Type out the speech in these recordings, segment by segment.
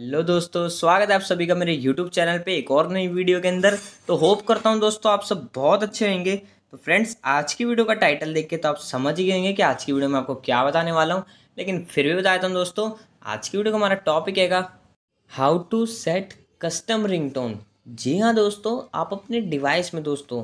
hello दोस्तों स्वागत है आप सभी का मेरे यूट्यूब चैनल पे एक और नई वीडियो के अंदर तो होप करता हूँ दोस्तों आप सब बहुत अच्छे होंगे तो फ्रेंड्स आज की वीडियो का टाइटल देख के तो आप समझ ही गएंगे कि आज की वीडियो में आपको क्या बताने वाला हूँ लेकिन फिर भी बता देता हूँ दोस्तों आज की वीडियो का हमारा टॉपिक है how to set custom ring जी हाँ दोस्तों आप अपने डिवाइस में दोस्तों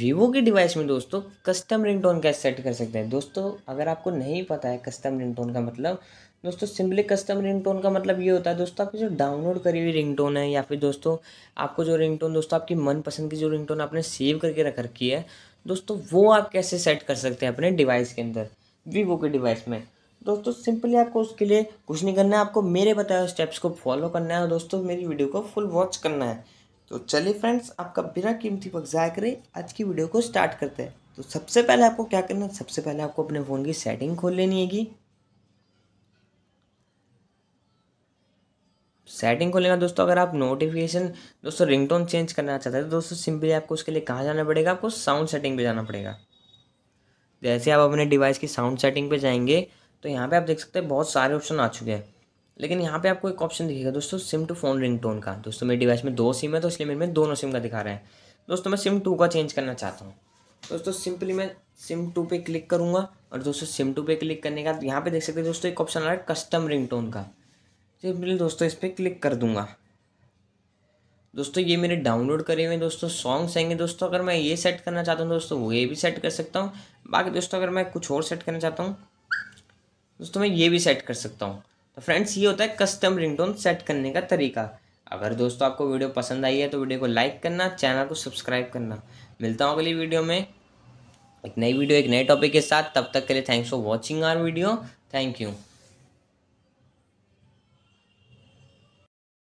वीवो के डिवाइस में दोस्तों कस्टम रिंगटोन कैसे सेट कर सकते हैं दोस्तों अगर आपको नहीं पता है कस्टम रिंगटोन का मतलब दोस्तों सिंपली कस्टम रिंगटोन का मतलब ये होता है दोस्तों आपकी जो डाउनलोड करी हुई रिंगटोन है या फिर दोस्तों आपको जो रिंगटोन दोस्तों आपकी मनपसंद की जो रिंगटोन आपने सेव करके रख रखी है दोस्तों वो आप कैसे सेट कर सकते हैं अपने डिवाइस के अंदर वीवो के डिवाइस में दोस्तों सिंपली आपको उसके लिए कुछ नहीं करना है आपको मेरे बताए स्टेप्स को फॉलो करना है और दोस्तों मेरी वीडियो को फुल वॉच करना है तो चलिए फ्रेंड्स आपका बिना कीमती वक्त ज़ाया करें आज की वीडियो को स्टार्ट करते हैं तो सबसे पहले आपको क्या करना है सबसे पहले आपको अपने फ़ोन की सेटिंग खोल लेनी है सेटिंग खोलेगा दोस्तों अगर आप नोटिफिकेशन दोस्तों रिंगटोन चेंज करना चाहते हैं तो दोस्तों सिंपली आपको उसके लिए कहाँ जाना पड़ेगा आपको साउंड सेटिंग पे जाना पड़ेगा जैसे आप अपने डिवाइस की साउंड सेटिंग पे जाएंगे तो यहाँ पे आप देख सकते हैं बहुत सारे ऑप्शन आ चुके हैं लेकिन यहाँ पे आपको एक ऑप्शन दिखेगा दोस्तों सिम टू फ़ोन रिंगटोन का दोस्तों मेरे डिवाइस में दो सिम है तो इसलिए मेरे में दोनों सिम का दिखा रहे हैं दोस्तों मैं सिम टू का चेंज करना चाहता हूँ दोस्तों सिंपली मैं सिम टू पे क्लिक करूँगा और दोस्तों सिम टू पे क्लिक करने का यहाँ पे देख सकते हैं दोस्तों एक ऑप्शन आ रहा है कस्टम टोन का सिंपली दोस्तों इस पर क्लिक कर दूँगा दोस्तों ये मेरे डाउनलोड करे हुए दोस्तों सॉन्ग्स आएंगे दोस्तों अगर मैं ये सेट करना चाहता हूँ दोस्तों वो ये भी सेट कर सकता हूँ बाकी दोस्तों अगर मैं कुछ और सेट करना चाहता हूँ दोस्तों मैं ये भी सेट कर सकता हूँ तो फ्रेंड्स ये होता है कस्टम रिंगटोन सेट करने का तरीका अगर दोस्तों आपको वीडियो पसंद आई है तो वीडियो को लाइक करना चैनल को सब्सक्राइब करना मिलता हूँ अगली वीडियो में एक नई वीडियो एक नए टॉपिक के साथ तब तक के लिए thanks for watching our video thank you